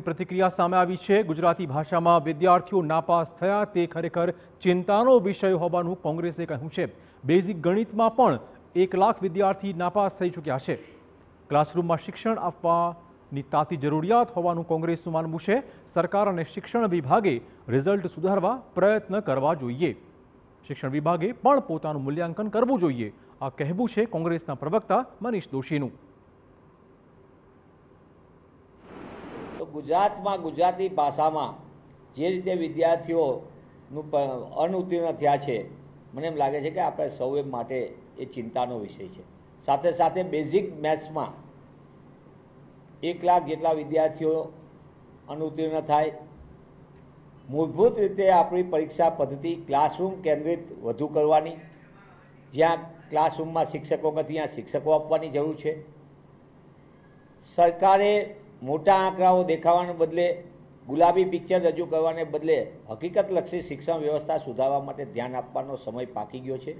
પેરેન્ટ્સની પ્રતિક્રિયા સામે આવી છે ગુજરાતી ભાષામાં વિદ્યાર્થીઓ નાપાસ થયા તે ખરેખર ચિંતાનો વિષય હોવાનું કોંગ્રેસે કહ્યું છે બેઝિક ગણિતમાં પણ એક લાખ વિદ્યાર્થી નાપાસ થઈ ચૂક્યા છે ક્લાસરૂમમાં શિક્ષણ આપવાની તાતી જરૂરિયાત હોવાનું કોંગ્રેસનું માનવું છે સરકાર અને શિક્ષણ વિભાગે રિઝલ્ટ સુધારવા પ્રયત્ન કરવા જોઈએ શિક્ષણ વિભાગે પણ પોતાનું મૂલ્યાંકન કરવું જોઈએ આ કહેવું છે કોંગ્રેસના પ્રવક્તા મનીષ દોશીનું ગુજરાતમાં ગુજરાતી ભાષામાં જે રીતે વિદ્યાર્થીઓનું અનુત્તીર્ણ થયા છે મને એમ લાગે છે કે આપણે સૌએ માટે એ ચિંતાનો વિષય છે સાથે સાથે બેઝિક મેથ્સમાં એક લાખ જેટલા વિદ્યાર્થીઓ અનુત્તીર્ણ થાય મૂળભૂત રીતે આપણી પરીક્ષા પદ્ધતિ ક્લાસરૂમ કેન્દ્રિત વધુ કરવાની જ્યાં ક્લાસરૂમમાં શિક્ષકો નથી ત્યાં શિક્ષકો આપવાની જરૂર છે સરકારે મોટા આંકડાઓ દેખાવાને બદલે ગુલાબી પિક્ચર રજૂ કરવાને બદલે હકીકતલક્ષી શિક્ષણ વ્યવસ્થા સુધારવા માટે ધ્યાન આપવાનો સમય પાકી ગયો છે